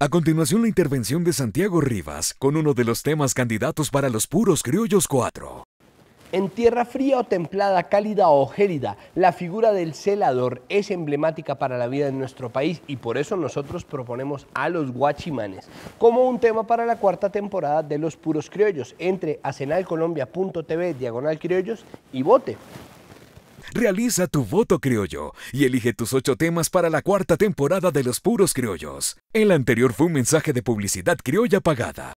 A continuación, la intervención de Santiago Rivas con uno de los temas candidatos para los puros criollos 4. En tierra fría o templada, cálida o gélida, la figura del celador es emblemática para la vida de nuestro país y por eso nosotros proponemos a los guachimanes como un tema para la cuarta temporada de Los Puros Criollos. Entre acenalcolombia.tv diagonal criollos y vote. Realiza tu voto criollo y elige tus ocho temas para la cuarta temporada de Los Puros Criollos. El anterior fue un mensaje de publicidad criolla pagada.